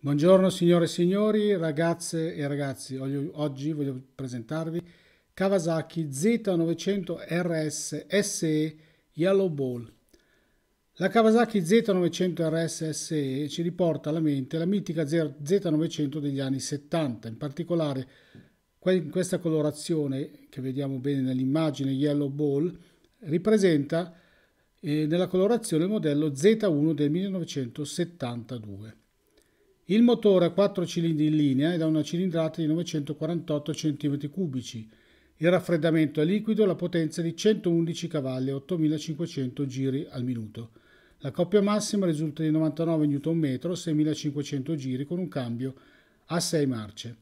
Buongiorno signore e signori, ragazze e ragazzi, oggi voglio presentarvi Kawasaki Z900 RS SE Yellow Ball. La Kawasaki Z900 RS SE ci riporta alla mente la mitica Z900 degli anni 70, in particolare questa colorazione che vediamo bene nell'immagine Yellow Ball ripresenta eh, nella colorazione il modello Z1 del 1972. Il motore ha 4 cilindri in linea ed ha una cilindrata di 948 cm3. Il raffreddamento è liquido e la potenza è di 111 cavalli e 8500 giri al minuto. La coppia massima risulta di 99 Nm, 6500 giri con un cambio a 6 marce.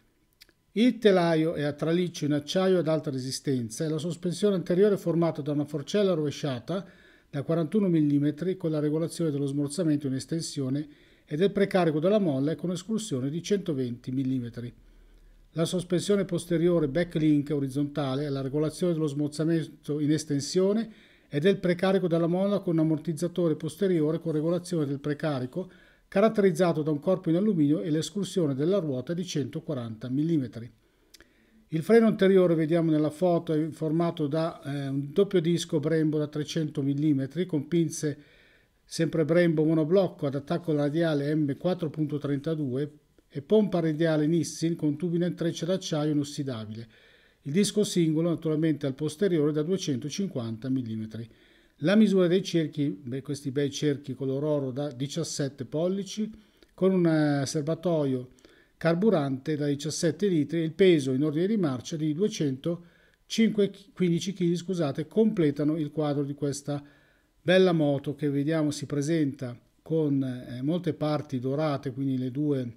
Il telaio è a traliccio in acciaio ad alta resistenza e la sospensione anteriore è formata da una forcella rovesciata da 41 mm con la regolazione dello smorzamento in estensione e del precarico della molla con escursione di 120 mm. La sospensione posteriore backlink orizzontale la regolazione dello smozzamento in estensione e del precarico della molla con ammortizzatore posteriore con regolazione del precarico caratterizzato da un corpo in alluminio e l'escursione della ruota di 140 mm. Il freno anteriore, vediamo nella foto, è formato da eh, un doppio disco Brembo da 300 mm con pinze sempre Brembo monoblocco ad attacco radiale M4.32 e pompa radiale Nissin con tubina in treccia d'acciaio inossidabile. Il disco singolo naturalmente al posteriore da 250 mm. La misura dei cerchi, beh, questi bei cerchi color oro da 17 pollici, con un eh, serbatoio carburante da 17 litri e il peso in ordine di marcia di 215 kg, scusate, completano il quadro di questa Bella moto che vediamo si presenta con eh, molte parti dorate, quindi le due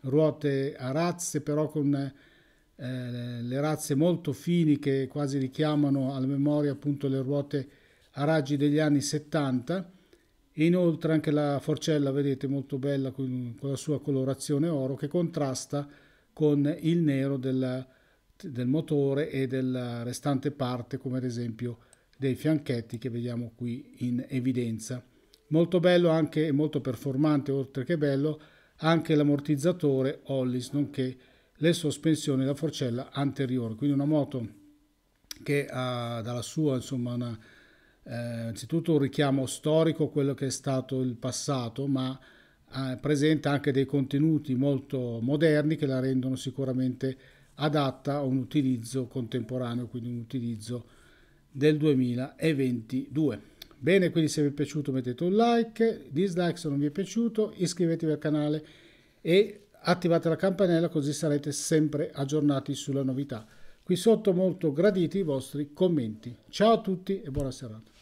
ruote a razze, però con eh, le razze molto fini che quasi richiamano alla memoria appunto le ruote a raggi degli anni 70. E inoltre anche la forcella, vedete, molto bella con, con la sua colorazione oro che contrasta con il nero della, del motore e della restante parte come ad esempio dei fianchetti che vediamo qui in evidenza. Molto bello anche e molto performante oltre che bello anche l'ammortizzatore Hollis nonché le sospensioni da forcella anteriore, quindi una moto che ha dalla sua insomma una, eh, innanzitutto un richiamo storico quello che è stato il passato ma eh, presenta anche dei contenuti molto moderni che la rendono sicuramente adatta a un utilizzo contemporaneo, quindi un utilizzo del 2022. Bene, quindi se vi è piaciuto mettete un like, dislike se non vi è piaciuto, iscrivetevi al canale e attivate la campanella così sarete sempre aggiornati sulla novità. Qui sotto molto graditi i vostri commenti. Ciao a tutti e buona serata.